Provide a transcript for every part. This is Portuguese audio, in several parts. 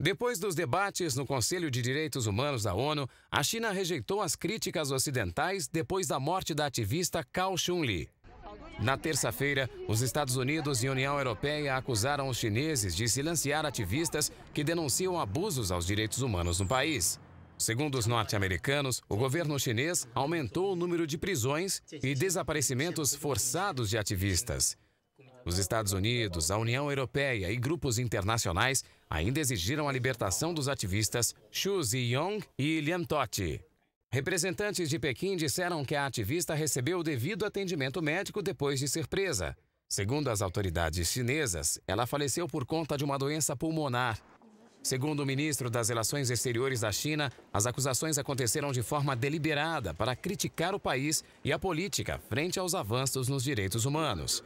Depois dos debates no Conselho de Direitos Humanos da ONU, a China rejeitou as críticas ocidentais depois da morte da ativista Cao Chun-li. Na terça-feira, os Estados Unidos e União Europeia acusaram os chineses de silenciar ativistas que denunciam abusos aos direitos humanos no país. Segundo os norte-americanos, o governo chinês aumentou o número de prisões e desaparecimentos forçados de ativistas. Os Estados Unidos, a União Europeia e grupos internacionais ainda exigiram a libertação dos ativistas Xu Ziyong e Lian Toti. Representantes de Pequim disseram que a ativista recebeu o devido atendimento médico depois de ser presa. Segundo as autoridades chinesas, ela faleceu por conta de uma doença pulmonar Segundo o ministro das Relações Exteriores da China, as acusações aconteceram de forma deliberada para criticar o país e a política frente aos avanços nos direitos humanos.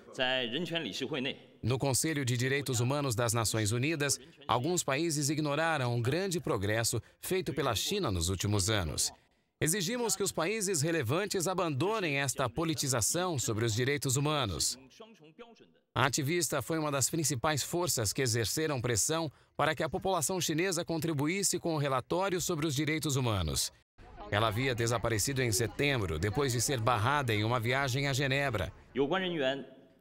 No Conselho de Direitos Humanos das Nações Unidas, alguns países ignoraram um grande progresso feito pela China nos últimos anos. Exigimos que os países relevantes abandonem esta politização sobre os direitos humanos. A ativista foi uma das principais forças que exerceram pressão para que a população chinesa contribuísse com o relatório sobre os direitos humanos. Ela havia desaparecido em setembro, depois de ser barrada em uma viagem a Genebra.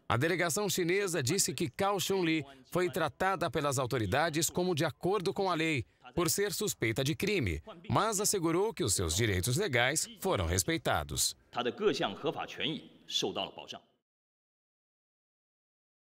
A delegação chinesa disse que Cao Chunli foi tratada pelas autoridades como de acordo com a lei, por ser suspeita de crime, mas assegurou que os seus direitos legais foram respeitados.